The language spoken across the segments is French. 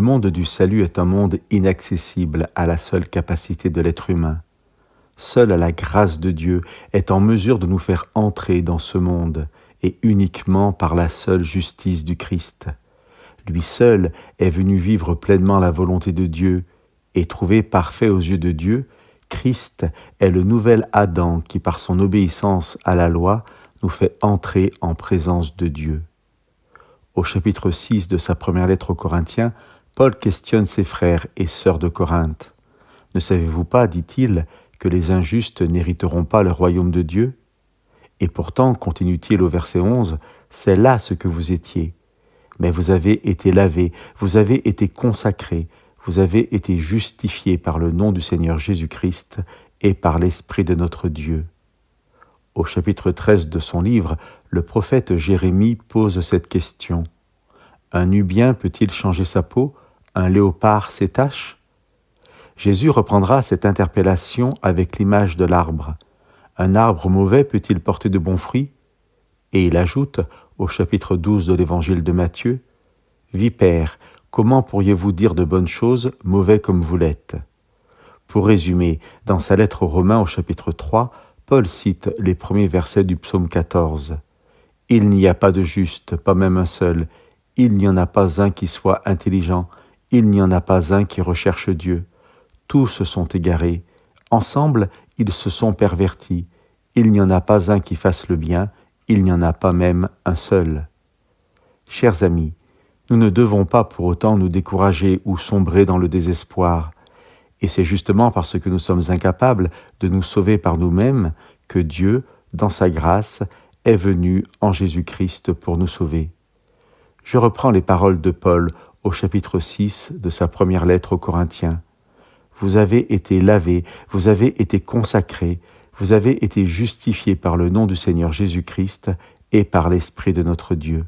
Le monde du salut est un monde inaccessible à la seule capacité de l'être humain. Seule la grâce de Dieu est en mesure de nous faire entrer dans ce monde, et uniquement par la seule justice du Christ. Lui seul est venu vivre pleinement la volonté de Dieu, et trouvé parfait aux yeux de Dieu, Christ est le nouvel Adam qui, par son obéissance à la loi, nous fait entrer en présence de Dieu. Au chapitre 6 de sa première lettre aux Corinthiens, Paul questionne ses frères et sœurs de Corinthe. Ne savez-vous pas, dit-il, que les injustes n'hériteront pas le royaume de Dieu Et pourtant, continue-t-il au verset 11, c'est là ce que vous étiez. Mais vous avez été lavés, vous avez été consacrés, vous avez été justifiés par le nom du Seigneur Jésus-Christ et par l'Esprit de notre Dieu. Au chapitre 13 de son livre, le prophète Jérémie pose cette question. Un Nubien peut-il changer sa peau Un léopard ses taches Jésus reprendra cette interpellation avec l'image de l'arbre. Un arbre mauvais peut-il porter de bons fruits Et il ajoute, au chapitre 12 de l'évangile de Matthieu, Vipère, comment pourriez-vous dire de bonnes choses, mauvais comme vous l'êtes Pour résumer, dans sa lettre aux Romains au chapitre 3, Paul cite les premiers versets du psaume 14. Il n'y a pas de juste, pas même un seul, il n'y en a pas un qui soit intelligent, il n'y en a pas un qui recherche Dieu. Tous se sont égarés, ensemble ils se sont pervertis, il n'y en a pas un qui fasse le bien, il n'y en a pas même un seul. Chers amis, nous ne devons pas pour autant nous décourager ou sombrer dans le désespoir, et c'est justement parce que nous sommes incapables de nous sauver par nous-mêmes que Dieu, dans sa grâce, est venu en Jésus-Christ pour nous sauver. Je reprends les paroles de Paul au chapitre 6 de sa première lettre aux Corinthiens. Vous avez été lavés, vous avez été consacrés, vous avez été justifiés par le nom du Seigneur Jésus-Christ et par l'Esprit de notre Dieu.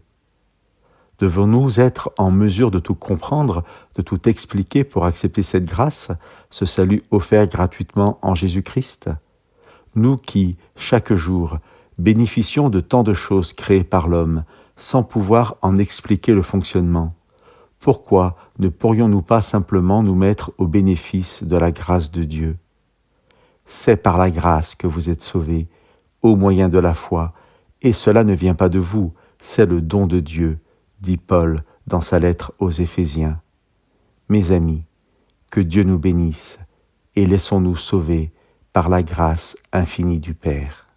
Devons-nous être en mesure de tout comprendre, de tout expliquer pour accepter cette grâce, ce salut offert gratuitement en Jésus-Christ Nous qui, chaque jour, bénéficions de tant de choses créées par l'homme, sans pouvoir en expliquer le fonctionnement. Pourquoi ne pourrions-nous pas simplement nous mettre au bénéfice de la grâce de Dieu C'est par la grâce que vous êtes sauvés, au moyen de la foi, et cela ne vient pas de vous, c'est le don de Dieu, dit Paul dans sa lettre aux Éphésiens. Mes amis, que Dieu nous bénisse, et laissons-nous sauver par la grâce infinie du Père.